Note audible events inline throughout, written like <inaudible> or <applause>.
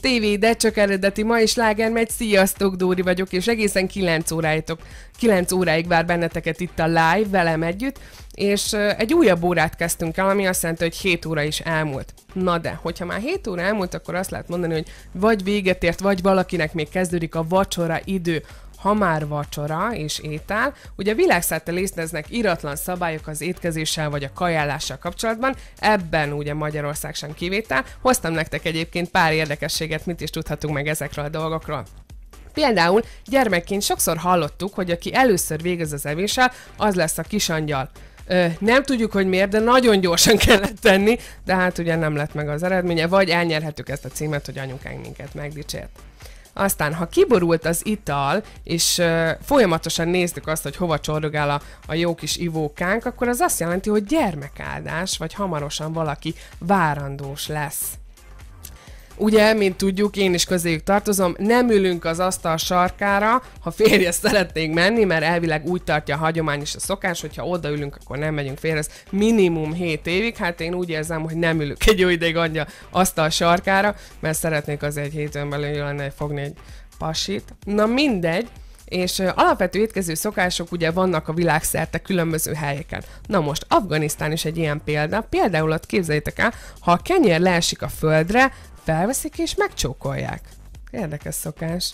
TV, de csak eredeti ma is láger megy. Sziasztok, Dóri vagyok, és egészen 9 óráitok, 9 óráig vár benneteket itt a live velem együtt, és egy újabb órát kezdtünk el, ami azt jelenti, hogy 7 óra is elmúlt. Na de, hogyha már 7 óra elmúlt, akkor azt lehet mondani, hogy vagy véget ért, vagy valakinek még kezdődik a vacsora idő ha már vacsora és étel, ugye világszerte léteznek iratlan szabályok az étkezéssel vagy a kajálással kapcsolatban, ebben ugye Magyarország sem kivétel. Hoztam nektek egyébként pár érdekességet, mit is tudhatunk meg ezekről a dolgokról. Például gyermekként sokszor hallottuk, hogy aki először végez az evéssel, az lesz a kisangyal. Ö, nem tudjuk, hogy miért, de nagyon gyorsan <laughs> kellett tenni, de hát ugye nem lett meg az eredménye, vagy elnyerhetük ezt a címet, hogy anyukánk minket megdicsért. Aztán, ha kiborult az ital, és uh, folyamatosan néztük azt, hogy hova csordogál a, a jó kis ivókánk, akkor az azt jelenti, hogy gyermekáldás, vagy hamarosan valaki várandós lesz. Ugye, mint tudjuk, én is közéjük tartozom, nem ülünk az asztal sarkára, ha férje szeretnénk menni, mert elvileg úgy tartja a hagyomány és a szokás, hogyha odaülünk, akkor nem megyünk férhez minimum 7 évig. Hát én úgy érzem, hogy nem ülök egy jó ideig anyja asztal sarkára, mert szeretnék az egy héten belül jönni, fogni egy pasit. Na mindegy, és alapvető étkező szokások ugye vannak a világszerte különböző helyeken. Na most, Afganisztán is egy ilyen példa. Például ott képzeljétek el, ha a kenyér leesik a földre, felveszik és megcsókolják. Érdekes szokás.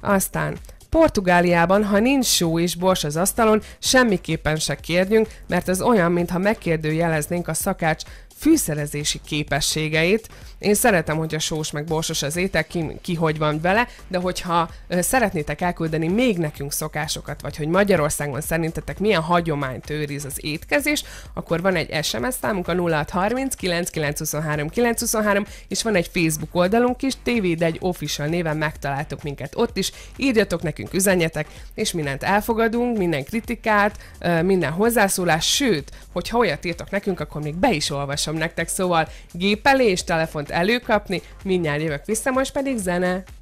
Aztán Portugáliában, ha nincs só és bors az asztalon, semmiképpen se kérjünk, mert ez olyan, mintha megkérdőjeleznénk a szakács fűszerezési képességeit. Én szeretem, hogy a sós meg borsos az étel, ki, ki hogy van vele, de hogyha szeretnétek elküldeni még nekünk szokásokat, vagy hogy Magyarországon szerintetek milyen hagyományt őriz az étkezés, akkor van egy SMS számunk a 0630 9923 923, és van egy Facebook oldalunk is, TV egy Official néven megtaláltok minket ott is, írjatok nekünk, üzenjetek, és mindent elfogadunk, minden kritikát, minden hozzászólás, sőt, hogyha olyat írtok nekünk, akkor még be is olvasunk javaslom nektek, szóval gépelés, telefont előkapni, mindjárt jövök vissza, most pedig zene.